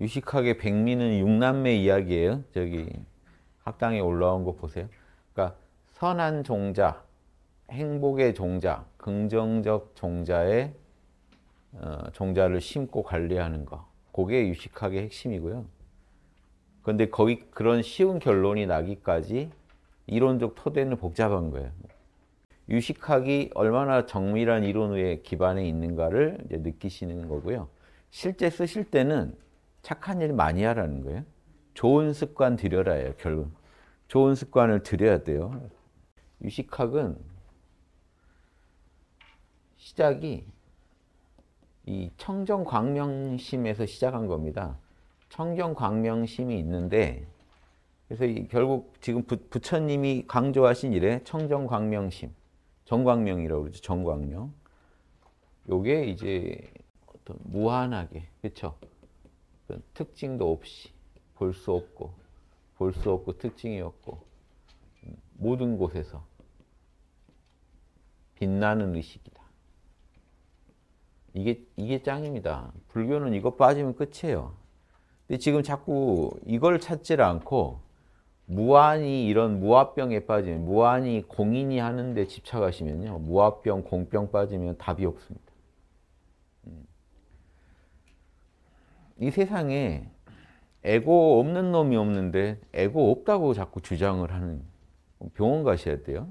유식하게 백미는 육남매 이야기예요. 저기 학당에 올라온 거 보세요. 그러니까 선한 종자, 행복의 종자, 긍정적 종자의 어, 종자를 심고 관리하는 거. 그게 유식학의 핵심이고요. 그런데 거기 그런 쉬운 결론이 나기까지 이론적 토대는 복잡한 거예요. 유식학이 얼마나 정밀한 이론 위 기반에 있는가를 느끼시는 거고요. 실제 쓰실 때는 착한 일 많이 하라는 거예요. 좋은 습관 들여라예요, 결국. 좋은 습관을 들여야 돼요. 유식학은 시작이 이 청정광명심에서 시작한 겁니다. 청정광명심이 있는데 그래서 결국 지금 부, 처님이 강조하신 일에 청정광명심, 정광명이라고 그러죠. 정광명. 요게 이제 어떤 무한하게, 그렇죠? 특징도 없이 볼 수 없고 볼 수 없고 특징이 없고 음, 모든 곳에서 빛나는 의식이다. 이게 이게 짱입니다. 불교는 이거 빠지면 끝이에요. 근데 지금 자꾸 이걸 찾질 않고 무한히 이런 무화병에 빠지면 무한히 공인이 하는데 집착하시면요. 무화병, 공병 빠지면 답이 없습니다. 이 세상에 에고 없는 놈이 없는데 에고 없다고 자꾸 주장을 하는 병원 가셔야 돼요.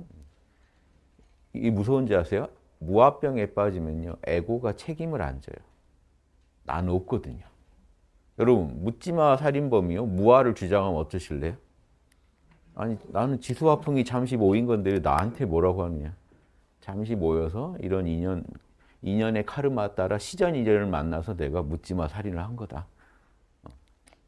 이 무서운지 아세요? 무아병에 빠지면요. 에고가 책임을 안 져요. 난 없거든요. 여러분 묻지마 살인범이요. 무아를 주장하면 어떠실래요? 아니 나는 지수화풍이 잠시 모인 건데 나한테 뭐라고 하느냐. 잠시 모여서 이런 인연 인연의 카르마 따라 시전 인연을 만나서 내가 묻지마 살인을 한 거다. 어.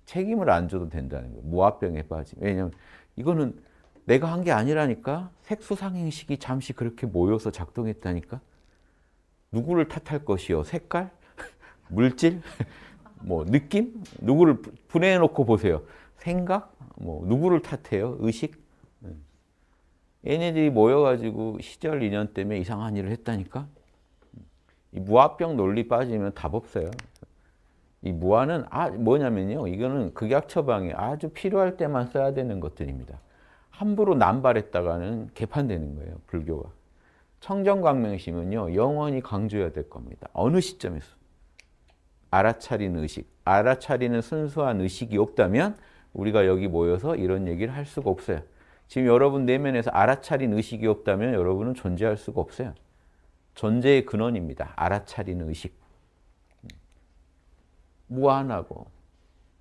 책임을 안 줘도 된다는 거예요. 모아병에 빠짐. 왜냐면 이거는 내가 한 게 아니라니까 색수상행식이 잠시 그렇게 모여서 작동했다니까. 누구를 탓할 것이요? 색깔? 물질? 뭐 느낌? 누구를 분해해 놓고 보세요. 생각? 뭐 누구를 탓해요? 의식? 음. 얘네들이 모여가지고 시절 인연 때문에 이상한 일을 했다니까? 이 무화병 논리 빠지면 답 없어요. 이 무화는 아, 뭐냐면요. 이거는 극약 처방이 아주 필요할 때만 써야 되는 것들입니다. 함부로 남발했다가는 개판되는 거예요. 불교가. 청정광명심은요. 영원히 강조해야 될 겁니다. 어느 시점에서. 알아차린 의식, 알아차리는 순수한 의식이 없다면 우리가 여기 모여서 이런 얘기를 할 수가 없어요. 지금 여러분 내면에서 알아차린 의식이 없다면 여러분은 존재할 수가 없어요. 존재의 근원입니다. 알아차리 의식. 무한하고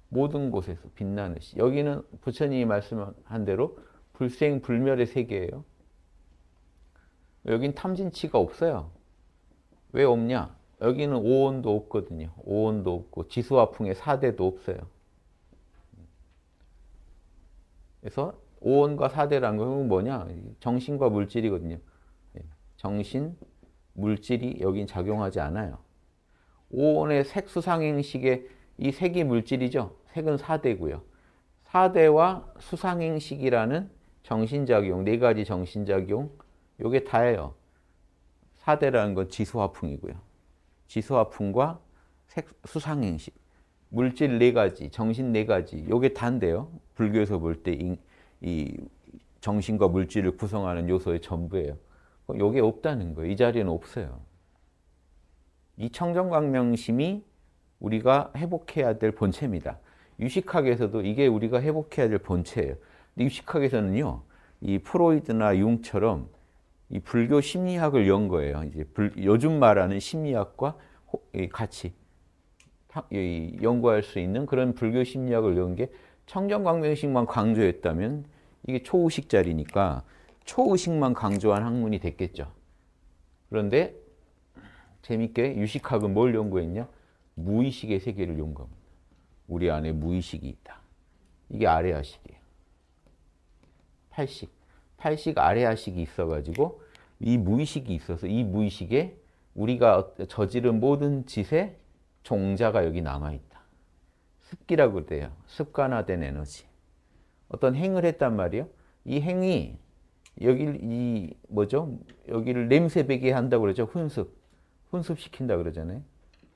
모든 곳에서 빛나는 시. 여기는 부처님이 말씀한 대로 불생불멸의 세계예요. 여긴 탐진치가 없어요. 왜 없냐? 여기는 오온도 없거든요. 오온도 없고 지수화풍의 4대도 없어요. 그래서 오온과 4대라는 건 뭐냐? 정신과 물질이거든요. 예, 정신, 물질이 여긴 작용하지 않아요. 오온의 색수상행식의 이 색이 물질이죠. 색은 4대고요. 4대와 수상행식이라는 정신작용, 네 가지 정신작용, 요게 다예요. 4대라는 건 지수화풍이고요. 지수화풍과 색, 수상행식, 물질 네 가지, 정신 네 가지, 요게 다인데요. 불교에서 볼 때 이 정신과 물질을 구성하는 요소의 전부예요. 요게 없다는 거예요. 이 자리는 없어요. 이 청정광명심이 우리가 회복해야 될 본체입니다. 유식학에서도 이게 우리가 회복해야 될 본체예요. 유식학에서는요, 이 프로이드나 융처럼 이 불교 심리학을 연 거예요. 이제 불, 요즘 말하는 심리학과 호, 같이 연구할 수 있는 그런 불교 심리학을 연 게 청정광명식만 강조했다면 이게 초우식 자리니까 초의식만 강조한 학문이 됐겠죠. 그런데 재밌게 유식학은 뭘 연구했냐? 무의식의 세계를 연구합니다. 우리 안에 무의식이 있다. 이게 아레아식이에요. 팔식. 팔식 아레아식이 있어가지고 이 무의식이 있어서 이 무의식에 우리가 저지른 모든 짓에 종자가 여기 남아있다. 습기라고 돼요. 습관화된 에너지. 어떤 행을 했단 말이요. 이 행위 여기 이 뭐죠? 여기를 냄새 배게 한다고 그러죠. 훈습. 훈습시킨다 그러잖아요.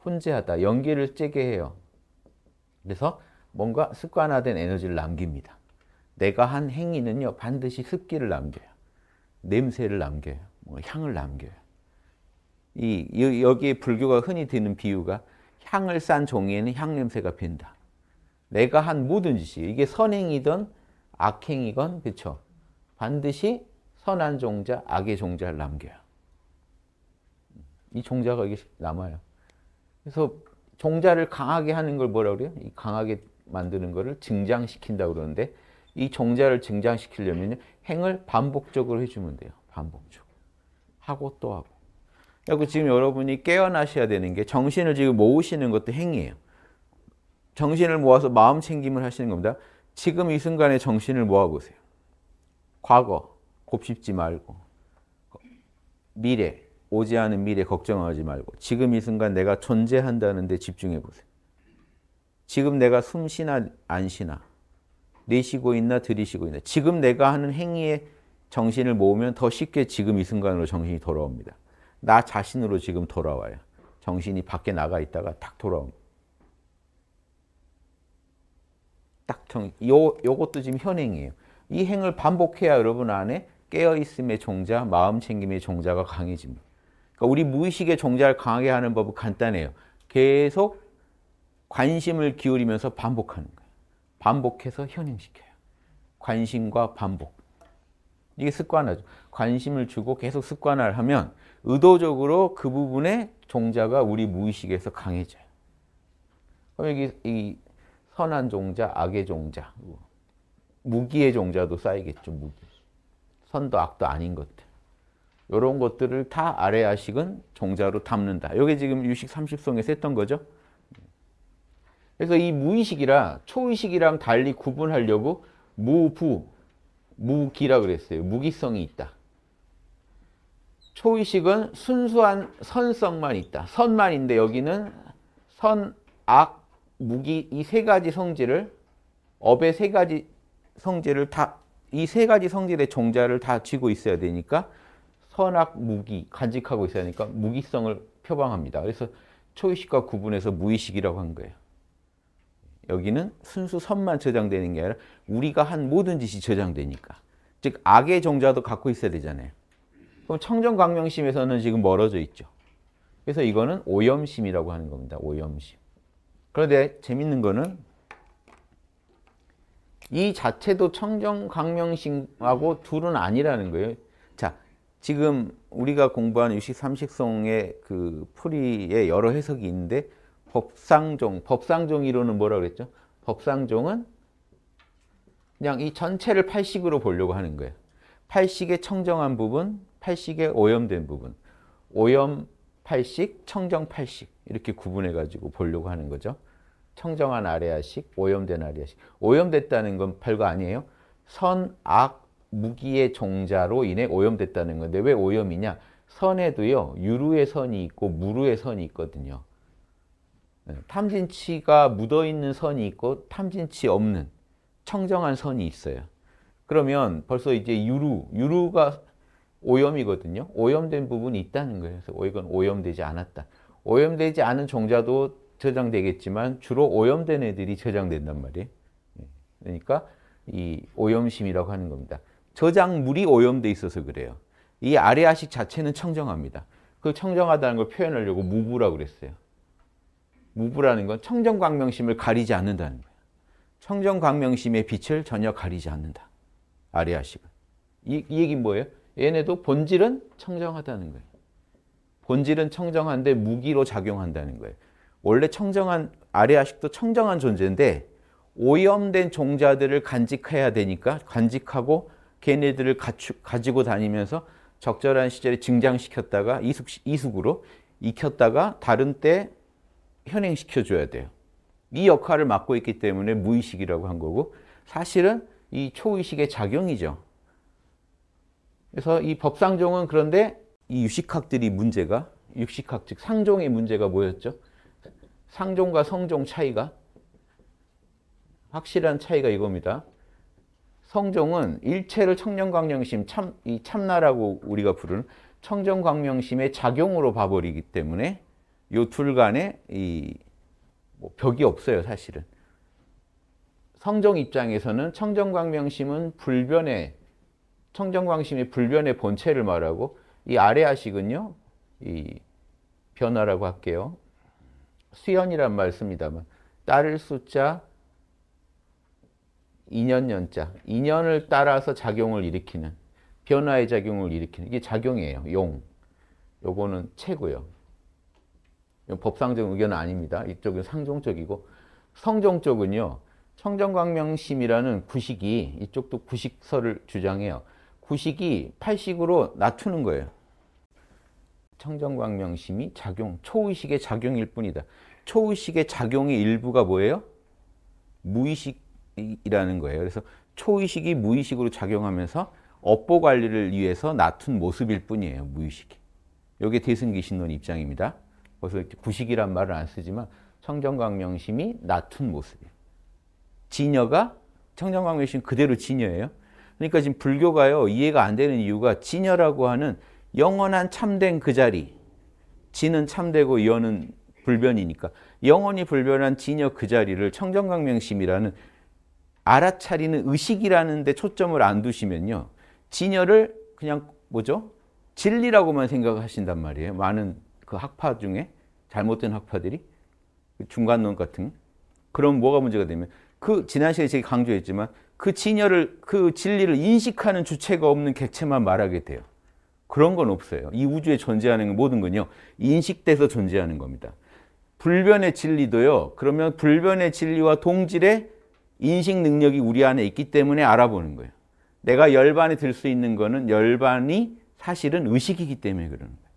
훈제하다. 연기를 째게 해요. 그래서 뭔가 습관화된 에너지를 남깁니다. 내가 한 행위는요. 반드시 습기를 남겨요. 냄새를 남겨요. 뭐 향을 남겨요. 이 여기에 불교가 흔히 드는 비유가 향을 싼 종이에는 향냄새가 핀다. 내가 한 모든 짓이 이게 선행이든 악행이건 그렇죠. 반드시 선한 종자, 악의 종자를 남겨요. 이 종자가 이게 남아요. 그래서 종자를 강하게 하는 걸 뭐라 그래요? 이 강하게 만드는 거를 증장시킨다 그러는데 이 종자를 증장시키려면 행을 반복적으로 해주면 돼요. 반복적으로. 하고 또 하고. 그리고 지금 여러분이 깨어나셔야 되는 게 정신을 지금 모으시는 것도 행이에요. 정신을 모아서 마음 챙김을 하시는 겁니다. 지금 이 순간에 정신을 모아보세요. 과거, 곱씹지 말고 미래, 오지 않은 미래 걱정하지 말고 지금 이 순간 내가 존재한다는데 집중해 보세요. 지금 내가 숨 쉬나 안 쉬나 내쉬고 있나 들이쉬고 있나 지금 내가 하는 행위에 정신을 모으면 더 쉽게 지금 이 순간으로 정신이 돌아옵니다. 나 자신으로 지금 돌아와요. 정신이 밖에 나가 있다가 딱 돌아옵니다. 딱 정, 요, 요것도 지금 현행이에요. 이 행을 반복해야 여러분 안에 깨어있음의 종자, 마음 챙김의 종자가 강해집니다. 그러니까 우리 무의식의 종자를 강하게 하는 법은 간단해요. 계속 관심을 기울이면서 반복하는 거예요. 반복해서 현행시켜요. 관심과 반복. 이게 습관화죠. 관심을 주고 계속 습관화를 하면 의도적으로 그 부분에 종자가 우리 무의식에서 강해져요. 그럼 여기 이 선한 종자, 악의 종자, 무기의 종자도 쌓이겠죠. 무기. 선도 악도 아닌 것들. 이런 것들을 다 아래아식은 종자로 담는다. 이게 지금 유식 30성에서 했던 거죠. 그래서 이 무의식이라 초의식이랑 달리 구분하려고 무부, 무기라 그랬어요. 무기성이 있다. 초의식은 순수한 선성만 있다. 선만인데 여기는 선, 악, 무기 이 세 가지 성질을 업의 세 가지 성질을 다 이세 가지 성질의 종자를 다 쥐고 있어야 되니까 선악 무기 간직하고 있어야 하니까 무기성을 표방합니다. 그래서 초의식과 구분해서 무의식이라고 한 거예요. 여기는 순수 선만 저장되는 게 아니라 우리가 한 모든 짓이 저장되니까. 즉 악의 종자도 갖고 있어야 되잖아요. 그럼 청정광명심에서는 지금 멀어져 있죠. 그래서 이거는 오염심이라고 하는 겁니다. 오염심. 그런데 재밌는 거는 이 자체도 청정광명식하고 둘은 아니라는 거예요. 자, 지금 우리가 공부한 유식 삼식성의 그 풀이에 여러 해석이 있는데 법상종, 법상종 이론은 뭐라 그랬죠? 법상종은 그냥 이 전체를 팔식으로 보려고 하는 거예요. 팔식의 청정한 부분, 팔식의 오염된 부분, 오염 팔식, 청정 팔식 이렇게 구분해 가지고 보려고 하는 거죠. 청정한 아레아식, 오염된 아레아식. 오염됐다는 건 별거 아니에요. 선 악 무기의 종자로 인해 오염됐다는 건데 왜 오염이냐? 선에도요. 유루의 선이 있고 무루의 선이 있거든요. 네, 탐진치가 묻어있는 선이 있고 탐진치 없는 청정한 선이 있어요. 그러면 벌써 이제 유루, 유루가 오염이거든요. 오염된 부분이 있다는 거예요. 그래서 이건 오염되지 않았다. 오염되지 않은 종자도 저장되겠지만 주로 오염된 애들이 저장된단 말이에요. 예. 그러니까 이 오염심이라고 하는 겁니다. 저장물이 오염돼 있어서 그래요. 이 아레아식 자체는 청정합니다. 그 청정하다는 걸 표현하려고 무부라고 그랬어요. 무부라는 건 청정광명심을 가리지 않는다는 거예요. 청정광명심의 빛을 전혀 가리지 않는다. 아레아식은. 이, 이 얘기 뭐예요? 얘네도 본질은 청정하다는 거예요. 본질은 청정한데 무기로 작용한다는 거예요. 원래 청정한 아래아식도 청정한 존재인데 오염된 종자들을 간직해야 되니까 간직하고 걔네들을 가추, 가지고 다니면서 적절한 시절에 증장시켰다가 이숙, 이숙으로 익혔다가 다른 때 현행시켜줘야 돼요. 이 역할을 맡고 있기 때문에 무의식이라고 한 거고 사실은 이 초의식의 작용이죠. 그래서 이 법상종은 그런데 이 유식학들이 문제가, 육식학 즉 상종의 문제가 뭐였죠? 상종과 성종 차이가 확실한 차이가 이겁니다. 성종은 일체를 청정광명심, 참, 이 참나라고 우리가 부르는 청정광명심의 작용으로 봐버리기 때문에 이 둘 간에 이뭐 벽이 없어요, 사실은. 성종 입장에서는 청정광명심은 불변의 청정광심이 불변의 본체를 말하고 이 아래아식은요, 이 변화라고 할게요. 수연이란 말씀입니다만 따를 숫자 2년 연자 2년을 따라서 작용을 일으키는 변화의 작용을 일으키는 이게 작용이에요. 용. 요거는 체고요. 법상적 의견은 아닙니다. 이쪽은 상종적이고 성종 쪽은요. 청정광명심이라는 구식이 이쪽도 구식설을 주장해요. 구식이 팔식으로 낮추는 거예요. 청정광명심이 작용, 초의식의 작용일 뿐이다. 초의식의 작용의 일부가 뭐예요? 무의식이라는 거예요. 그래서 초의식이 무의식으로 작용하면서 업보 관리를 위해서 낮춘 모습일 뿐이에요. 무의식이. 이게 대승기신론 입장입니다. 그래서 구식이란 말을 안 쓰지만 청정광명심이 낮춘 모습이에요. 진여가 청정광명심 그대로 진여예요. 그러니까 지금 불교가요 이해가 안 되는 이유가 진여라고 하는 영원한 참된 그 자리 진은 참되고 여는 불변이니까 영원히 불변한 진여 그 자리를 청정광명심이라는 알아차리는 의식이라는 데 초점을 안 두시면요. 진여를 그냥 뭐죠? 진리라고만 생각하신단 말이에요. 많은 그 학파 중에 잘못된 학파들이 그 중간론 같은 그럼 뭐가 문제가 되면 그 지난 시간에 제가 강조했지만 그 진여를 그 진리를 인식하는 주체가 없는 객체만 말하게 돼요. 그런 건 없어요. 이 우주에 존재하는 모든 건요. 인식돼서 존재하는 겁니다. 불변의 진리도요. 그러면 불변의 진리와 동질의 인식 능력이 우리 안에 있기 때문에 알아보는 거예요. 내가 열반에 들 수 있는 거는 열반이 사실은 의식이기 때문에 그러는 거예요.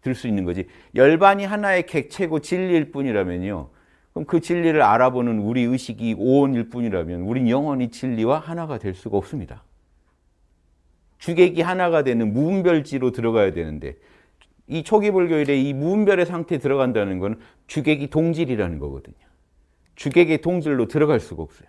들 수 있는 거지. 열반이 하나의 객체고 진리일 뿐이라면요. 그럼 그 진리를 알아보는 우리 의식이 오온일 뿐이라면 우린 영원히 진리와 하나가 될 수가 없습니다. 주객이 하나가 되는 무분별지로 들어가야 되는데 이 초기 불교 이래 이 무분별의 상태에 들어간다는 건 주객이 동질이라는 거거든요. 주객의 동질로 들어갈 수가 없어요.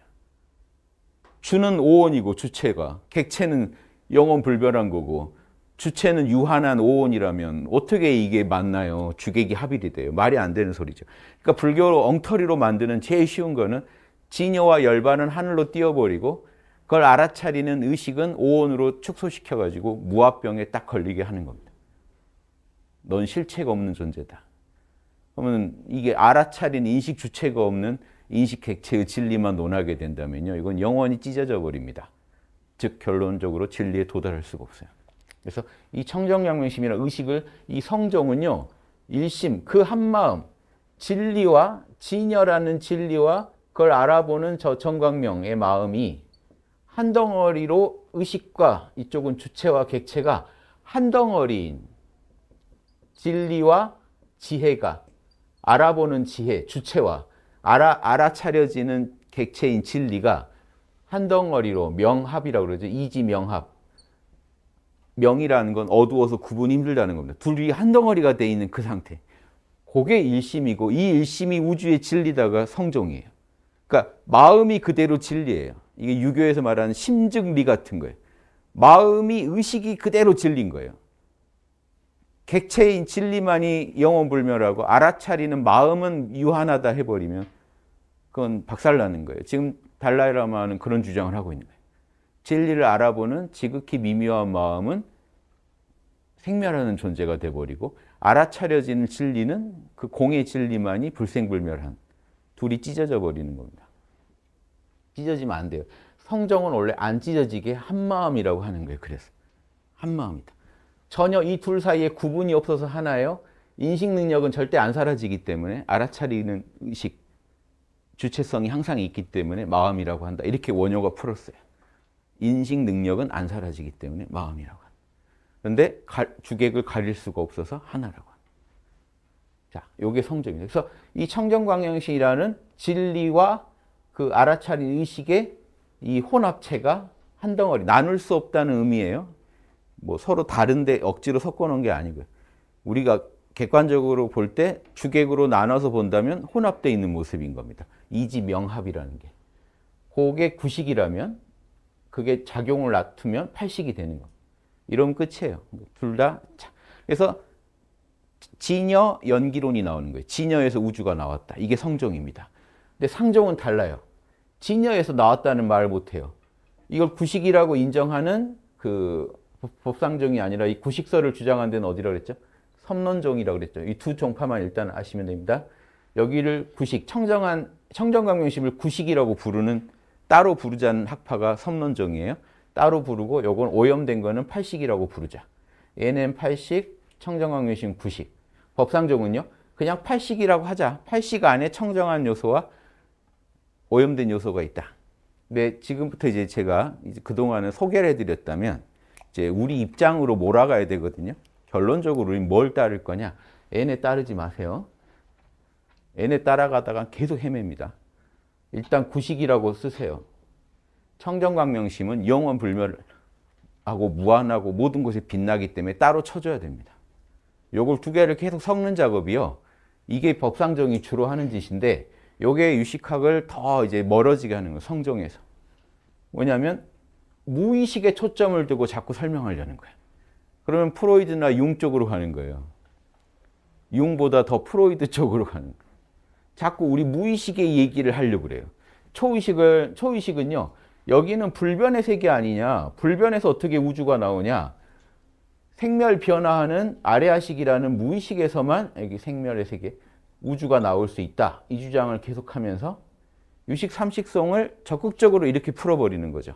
주는 오원이고 주체가 객체는 영원 불변한 거고 주체는 유한한 오원이라면 어떻게 이게 맞나요? 주객이 합일이 돼요. 말이 안 되는 소리죠. 그러니까 불교로 엉터리로 만드는 제일 쉬운 거는 진여와 열반은 하늘로 뛰어버리고 그걸 알아차리는 의식은 오온으로 축소시켜가지고 무화병에 딱 걸리게 하는 겁니다. 넌 실체가 없는 존재다. 그러면 이게 알아차린 인식 주체가 없는 인식 객체의 진리만 논하게 된다면요. 이건 영원히 찢어져 버립니다. 즉 결론적으로 진리에 도달할 수가 없어요. 그래서 이 청정양명심이나 의식을 이 성정은요. 일심 그 한마음 진리와 진여라는 진리와 그걸 알아보는 저 청광명의 마음이 한 덩어리로 의식과 이쪽은 주체와 객체가 한 덩어리인 진리와 지혜가 알아보는 지혜, 주체와 알아, 알아차려지는 객체인 진리가 한 덩어리로 명합이라고 그러죠. 이지명합. 명이라는 건 어두워서 구분이 힘들다는 겁니다. 둘 위에 한 덩어리가 돼 있는 그 상태. 그게 일심이고 이 일심이 우주의 진리다가 성종이에요. 그러니까 마음이 그대로 진리예요. 이게 유교에서 말하는 심증리 같은 거예요. 마음이 의식이 그대로 진린 거예요. 객체인 진리만이 영원불멸하고 알아차리는 마음은 유한하다 해버리면 그건 박살나는 거예요. 지금 달라이라마는 그런 주장을 하고 있는 거예요. 진리를 알아보는 지극히 미묘한 마음은 생멸하는 존재가 돼버리고 알아차려지는 진리는 그 공의 진리만이 불생불멸한 둘이 찢어져 버리는 겁니다. 찢어지면 안 돼요. 성정은 원래 안 찢어지게 한 마음이라고 하는 거예요. 그래서 한 마음이다. 전혀 이 둘 사이에 구분이 없어서 하나요 인식 능력은 절대 안 사라지기 때문에 알아차리는 의식, 주체성이 항상 있기 때문에 마음이라고 한다. 이렇게 원효가 풀었어요. 인식 능력은 안 사라지기 때문에 마음이라고 한다. 그런데 주객을 가릴 수가 없어서 하나라고 한다. 자, 요게 성정입니다. 그래서 이 청정광영시라는 진리와 그알 아라차리 의식의 이 혼합체가 한 덩어리 나눌 수 없다는 의미예요. 뭐 서로 다른데 억지로 섞어 놓은 게 아니고요. 우리가 객관적으로 볼 때 주객으로 나눠서 본다면 혼합되어 있는 모습인 겁니다. 이지 명합이라는 게. 그게 구식이라면 그게 작용을 놔두면 팔식이 되는 거. 이런 끝이에요. 뭐 둘 다. 그래서 진여 연기론이 나오는 거예요. 진여에서 우주가 나왔다. 이게 성종입니다. 근데 상종은 달라요. 진여에서 나왔다는 말을 못해요. 이걸 구식이라고 인정하는 그 법상종이 아니라 이 구식설을 주장한 데는 어디라 그랬죠? 섬론종이라고 그랬죠. 이 두 종파만 일단 아시면 됩니다. 여기를 구식, 청정한 청정강명심을 구식이라고 부르는 따로 부르자는 학파가 섬론종이에요. 따로 부르고 요건 오염된 거는 팔식이라고 부르자. 얘는 팔식, 청정강명심 구식. 법상종은요. 그냥 팔식이라고 하자. 팔식 안에 청정한 요소와 오염된 요소가 있다. 근데 네, 지금부터 이제 제가 이제 그동안은 소개를 해드렸다면 이제 우리 입장으로 몰아가야 되거든요. 결론적으로 뭘 따를 거냐? N에 따르지 마세요. N에 따라가다가 계속 헤맵니다. 일단 구식이라고 쓰세요. 청정광명심은 영원 불멸하고 무한하고 모든 곳에 빛나기 때문에 따로 쳐줘야 됩니다. 요걸 두 개를 계속 섞는 작업이요. 이게 법상정이 주로 하는 짓인데 요게 유식학을 더 이제 멀어지게 하는 거 성종에서. 뭐냐면 무의식에 초점을 두고 자꾸 설명하려는 거야. 그러면 프로이드나 융 쪽으로 가는 거예요. 융보다 더 프로이드 쪽으로 가는 거예요. 자꾸 우리 무의식의 얘기를 하려고 그래요. 초의식을, 초의식은요, 여기는 불변의 세계 아니냐, 불변에서 어떻게 우주가 나오냐, 생멸 변화하는 아레아식이라는 무의식에서만, 여기 생멸의 세계, 우주가 나올 수 있다. 이 주장을 계속하면서 유식 삼식성을 적극적으로 이렇게 풀어버리는 거죠.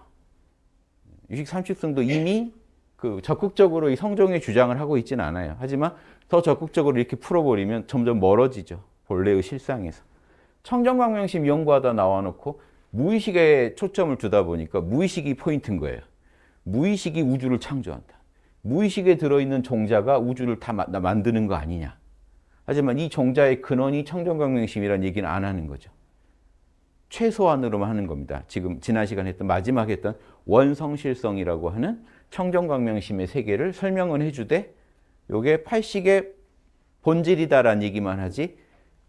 유식 삼식성도 이미 그 적극적으로 이 성종의 주장을 하고 있지는 않아요. 하지만 더 적극적으로 이렇게 풀어버리면 점점 멀어지죠. 본래의 실상에서. 청정광명심 연구하다 나와놓고 무의식에 초점을 두다 보니까 무의식이 포인트인 거예요. 무의식이 우주를 창조한다. 무의식에 들어있는 종자가 우주를 다 만드는 거 아니냐. 하지만 이 종자의 근원이 청정경명심이라는 얘기는 안 하는 거죠. 최소한으로만 하는 겁니다. 지금 지난 시간 했던 마지막 했던 원성실성이라고 하는 청정광명심의 세계를 설명은 해주되 요게 팔식의 본질이다라는 얘기만 하지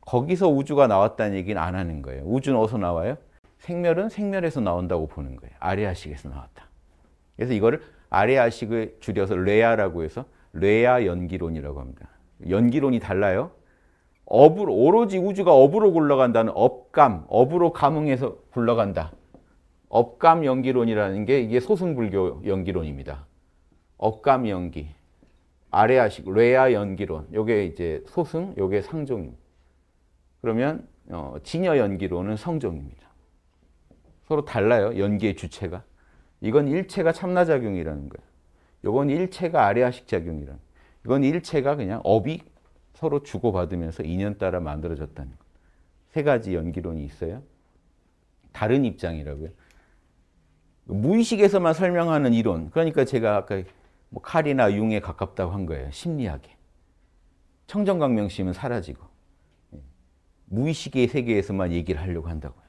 거기서 우주가 나왔다는 얘기는 안 하는 거예요. 우주는 어디서 나와요? 생멸은 생멸에서 나온다고 보는 거예요. 아레아식에서 나왔다. 그래서 이거를 아레아식을 줄여서 레아라고 해서 레아 연기론이라고 합니다. 연기론이 달라요. 업으로 오로지 우주가 업으로 굴러간다는 업감, 업으로 감흥해서 굴러간다. 업감 연기론이라는 게 이게 소승불교 연기론입니다. 업감 연기, 아레아식 레아 연기론, 요게 이제 소승, 요게 상종입니다. 그러면 어, 진여 연기론은 성종입니다. 서로 달라요. 연기의 주체가. 이건 일체가 참나작용이라는 거예요. 요건 일체가 아레아식 작용이라는 거예요. 이건 일체가 그냥 업이 서로 주고받으면서 인연 따라 만들어졌다는 것. 세 가지 연기론이 있어요. 다른 입장이라고요. 무의식에서만 설명하는 이론. 그러니까 제가 아까 뭐 칼이나 융에 가깝다고 한 거예요. 심리학에. 청정강명심은 사라지고. 무의식의 예. 세계에서만 얘기를 하려고 한다고요.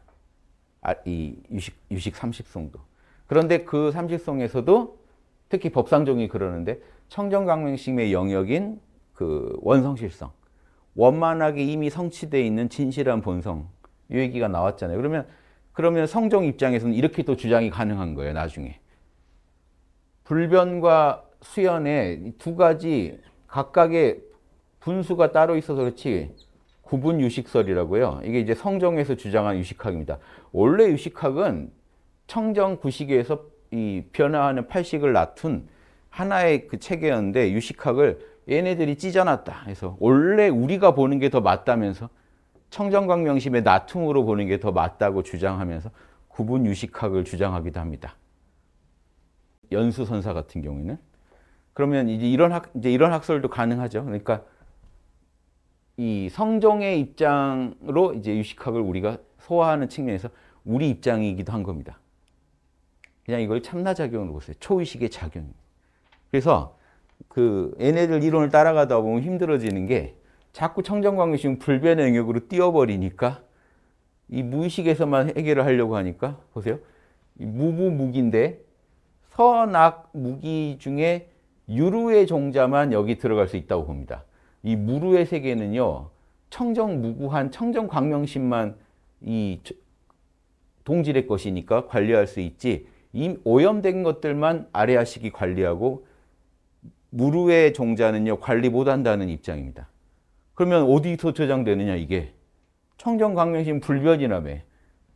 아, 이 유식, 유식 삼식송도. 그런데 그 삼식송에서도 특히 법상종이 그러는데 청정강맹심의 영역인 그 원성실성, 원만하게 이미 성취되어 있는 진실한 본성 이 얘기가 나왔잖아요. 그러면 그러면 성종 입장에서는 이렇게 또 주장이 가능한 거예요. 나중에 불변과 수연의 두 가지 각각의 분수가 따로 있어서 그렇지 구분 유식설이라고요. 이게 이제 성종에서 주장한 유식학입니다. 원래 유식학은 청정 구식에서 이 변화하는 팔식을 낳은 하나의 그 체계였는데 유식학을 얘네들이 찢어놨다 그래서 원래 우리가 보는 게 더 맞다면서 청정광 명심의 나툼으로 보는 게 더 맞다고 주장하면서 구분 유식학을 주장하기도 합니다. 연수 선사 같은 경우에는 그러면 이제 이런 학 이제 이런 학설도 가능하죠. 그러니까 이 성종의 입장으로 이제 유식학을 우리가 소화하는 측면에서 우리 입장이기도 한 겁니다. 그냥 이걸 참나작용으로 보세요. 초의식의 작용. 그래서 그 얘네들 이론을 따라가다 보면 힘들어지는 게 자꾸 청정광의식은 불변의 영역으로 뛰어버리니까 이 무의식에서만 해결을 하려고 하니까 보세요. 무부무기인데 선악 무기 중에 유루의 종자만 여기 들어갈 수 있다고 봅니다. 이 무루의 세계는요. 청정무구한 청정광명심만 이 동질의 것이니까 관리할 수 있지 이 오염된 것들만 아래아식이 관리하고 무르의 종자는요 관리 못한다는 입장입니다. 그러면 어디서 저장되느냐 이게 청정강력신 불변이라며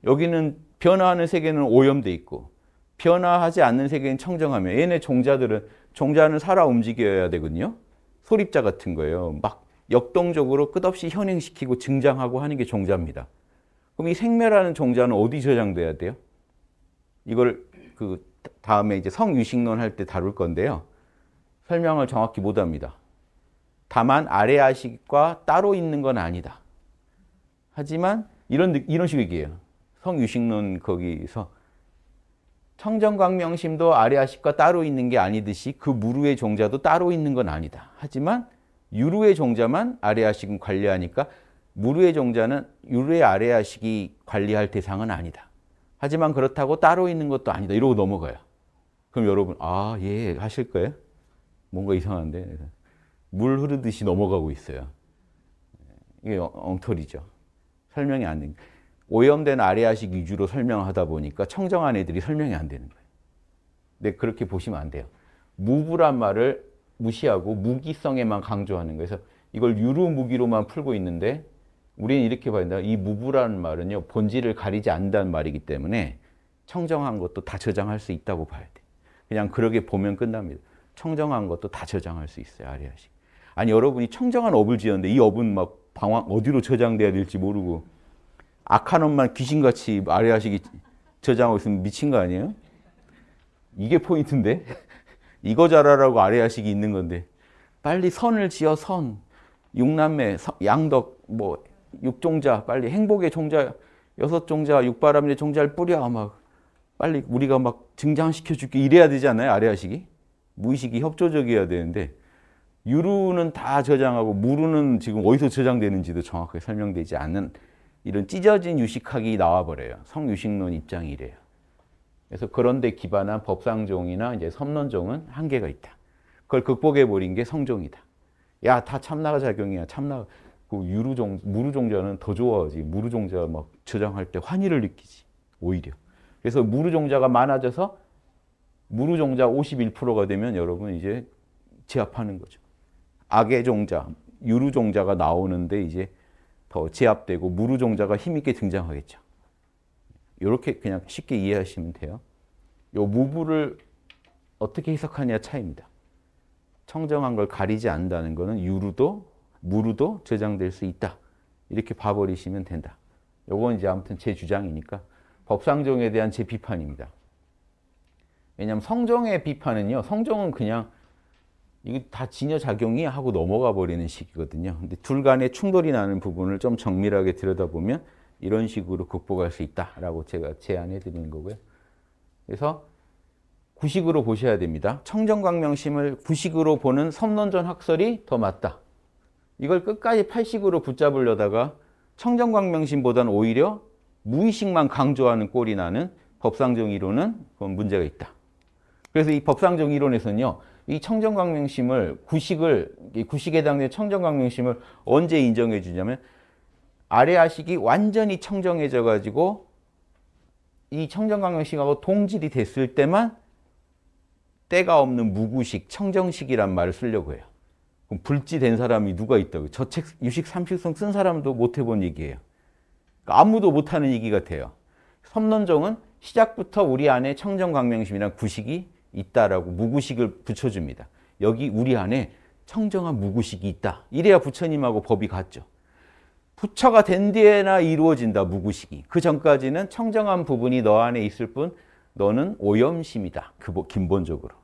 여기는 변화하는 세계는 오염돼 있고 변화하지 않는 세계는 청정하며 얘네 종자들은 종자는 살아 움직여야 되거든요. 소립자 같은 거예요. 막 역동적으로 끝없이 현행시키고 증장하고 하는 게 종자입니다. 그럼 이 생멸하는 종자는 어디 저장돼야 돼요? 이걸 그 다음에 이제 성유식론 할 때 다룰 건데요. 설명을 정확히 못 합니다. 다만 아래 아식과 따로 있는 건 아니다. 하지만 이런 이런 식의 얘기예요. 성유식론 거기서 청정광명심도 아래 아식과 따로 있는 게 아니듯이 그 무루의 종자도 따로 있는 건 아니다. 하지만 유루의 종자만 아래 아식은 관리하니까 무루의 종자는 유루의 아래 아식이 관리할 대상은 아니다. 하지만 그렇다고 따로 있는 것도 아니다. 이러고 넘어가요. 그럼 여러분, 아, 예, 하실 거예요? 뭔가 이상한데. 물 흐르듯이 넘어가고 있어요. 이게 엉터리죠. 설명이 안 된. 오염된 아레아식 위주로 설명하다 보니까 청정한 애들이 설명이 안 되는 거예요. 근데 그렇게 보시면 안 돼요. 무부란 말을 무시하고 무기성에만 강조하는 거예요. 그래서 이걸 유로 무기로만 풀고 있는데 우리는 이렇게 봐야 된다. 이 무부라는 말은요, 본질을 가리지 않는다는 말이기 때문에 청정한 것도 다 저장할 수 있다고 봐야 돼. 그냥 그렇게 보면 끝납니다. 청정한 것도 다 저장할 수 있어요, 아리아식. 아니, 여러분이 청정한 업을 지었는데 이 업은 막 방황, 어디로 저장돼야 될지 모르고 악한 업만 귀신같이 아리아식이 저장하고 있으면 미친 거 아니에요? 이게 포인트인데? 이거 잘하라고 아리아식이 있는 건데. 빨리 선을 지어 선, 육남매, 양덕, 뭐 육종자 빨리 행복의 종자 여섯 종자 육바람의 종자를 뿌려 막 빨리 우리가 막 증장시켜 줄게 이래야 되잖아요 아래아식이 무의식이 협조적이어야 되는데 유루는 다 저장하고 무루는 지금 어디서 저장되는지도 정확하게 설명되지 않는 이런 찢어진 유식학이 나와버려요 성유식론 입장이 래요 그래서 그런데 기반한 법상종이나 이제 섬론종은 한계가 있다 그걸 극복해버린 게 성종이다 야 다 참나가 작용이야 참나 가그 유루종 무루종자는 더 좋아하지. 무루종자 막 저장할 때 환희를 느끼지. 오히려. 그래서 무루종자가 많아져서 무루종자 51%가 되면 여러분 이제 제압하는 거죠. 악의 종자, 유루종자가 나오는데 이제 더 제압되고 무루종자가 힘있게 등장하겠죠. 이렇게 그냥 쉽게 이해하시면 돼요. 요 무부를 어떻게 해석하냐 차입니다. 이 청정한 걸 가리지 않는다는 것은 유루도 무르도 저장될 수 있다. 이렇게 봐버리시면 된다. 요건 이제 아무튼 제 주장이니까 법상정에 대한 제 비판입니다. 왜냐하면 성정의 비판은요. 성정은 그냥 이거 다 진여작용이 하고 넘어가 버리는 식이거든요. 근데 둘간의 충돌이 나는 부분을 좀 정밀하게 들여다보면 이런 식으로 극복할 수 있다라고 제가 제안해 드리는 거고요. 그래서 구식으로 보셔야 됩니다. 청정광명심을 구식으로 보는 섬론전 학설이 더 맞다. 이걸 끝까지 팔식으로 붙잡으려다가 청정광명심보다는 오히려 무의식만 강조하는 꼴이 나는 법상정 이론은 문제가 있다. 그래서 이 법상정 이론에서는요. 이 청정광명심을 구식을 구식에 해당되는 청정광명심을 언제 인정해 주냐면 아래 아식이 완전히 청정해져 가지고 이 청정광명심하고 동질이 됐을 때만 때가 없는 무구식 청정식이란 말을 쓰려고 해요. 그럼 불지된 사람이 누가 있다고? 저 책 유식 삼식성 쓴 사람도 못 해본 얘기예요. 그러니까 아무도 못하는 얘기 같아요. 섬론정은 시작부터 우리 안에 청정광명심이란 구식이 있다라고 무구식을 붙여줍니다. 여기 우리 안에 청정한 무구식이 있다. 이래야 부처님하고 법이 같죠. 부처가 된 뒤에나 이루어진다 무구식이. 그 전까지는 청정한 부분이 너 안에 있을 뿐 너는 오염심이다. 그 기본적으로.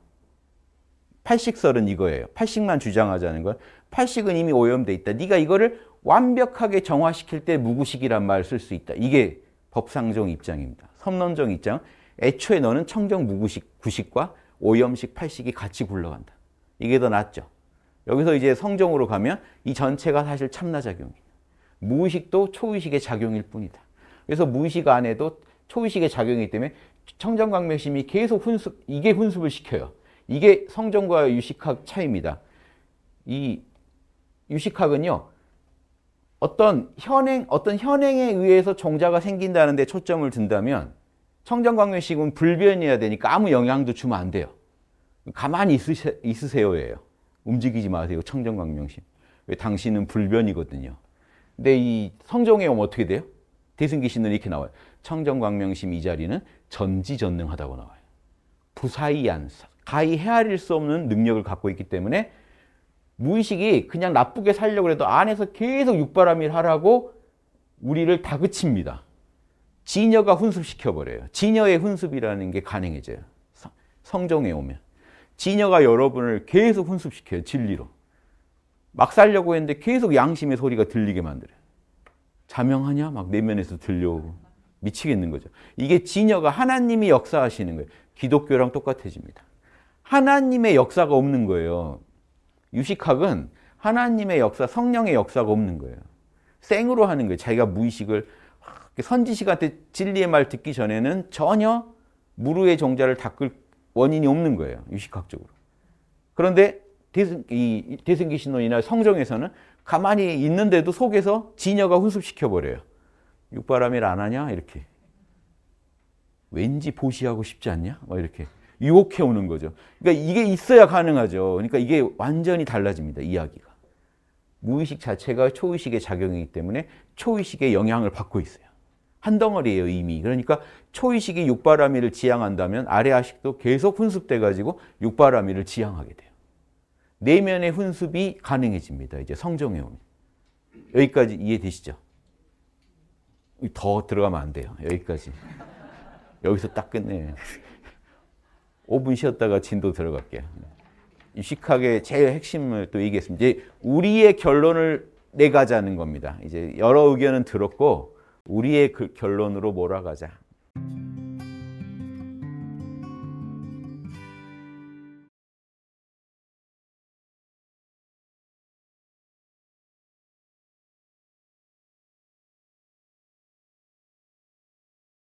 팔식설은 이거예요. 팔식만 주장하자는 걸. 팔식은 이미 오염돼 있다. 네가 이거를 완벽하게 정화시킬 때 무구식이란 말을 쓸 수 있다. 이게 법상종 입장입니다. 섬론종 입장. 애초에 너는 청정 무구식, 구식과 오염식, 팔식이 같이 굴러간다. 이게 더 낫죠. 여기서 이제 성종으로 가면 이 전체가 사실 참나작용이에요. 무의식도 초의식의 작용일 뿐이다. 그래서 무의식 안에도 초의식의 작용이기 때문에 청정광명심이 계속 훈습, 이게 훈습을 시켜요. 이게 성전과 유식학 차이입니다. 이 유식학은요. 어떤 현행 어떤 현행에 의해서 종자가 생긴다는 데 초점을 둔다면 청정광명식은 불변이어야 되니까 아무 영향도 주면 안 돼요. 가만히 있으세, 있으세요예요. 움직이지 마세요. 청정광명식. 왜 당신은 불변이거든요. 근데 이 성종에 오면 음 어떻게 돼요? 대승기신은 이렇게 나와요. 청정광명심 이 자리는 전지전능하다고 나와요. 부사이안 가히 헤아릴 수 없는 능력을 갖고 있기 때문에 무의식이 그냥 나쁘게 살려고 해도 안에서 계속 육바람일 하라고 우리를 다그칩니다. 진여가 훈습시켜버려요. 진여의 훈습이라는 게 가능해져요. 성정에 오면. 진여가 여러분을 계속 훈습시켜요. 진리로. 막 살려고 했는데 계속 양심의 소리가 들리게 만들어요. 자명하냐? 막 내면에서 들려오고. 미치겠는 거죠. 이게 진여가 하나님이 역사하시는 거예요. 기독교랑 똑같아집니다. 하나님의 역사가 없는 거예요. 유식학은 하나님의 역사, 성령의 역사가 없는 거예요. 생으로 하는 거예요. 자기가 무의식을 선지식한테 진리의 말 듣기 전에는 전혀 무르의 종자를 닦을 원인이 없는 거예요. 유식학적으로. 그런데 대승, 이, 대승기 신론이나 성정에서는 가만히 있는데도 속에서 진여가 훈습시켜버려요. 육바람일 안 하냐? 이렇게. 왠지 보시하고 싶지 않냐? 뭐 이렇게. 유혹해 오는 거죠. 그러니까 이게 있어야 가능하죠. 그러니까 이게 완전히 달라집니다. 이야기가. 무의식 자체가 초의식의 작용이기 때문에 초의식의 영향을 받고 있어요. 한 덩어리예요, 이미. 그러니까 초의식이 육바라밀을 지향한다면 아래 아식도 계속 훈습돼 가지고 육바라밀을 지향하게 돼요. 내면의 훈습이 가능해집니다. 이제 성정에 오면. 여기까지 이해되시죠? 더 들어가면 안 돼요. 여기까지. 여기서 딱 끝내요. 5분 쉬었다가 진도 들어갈게요. 유식하게 제일 핵심을 또 얘기했습니다. 이제 우리의 결론을 내가자는 겁니다. 이제 여러 의견은 들었고 우리의 그 결론으로 몰아가자.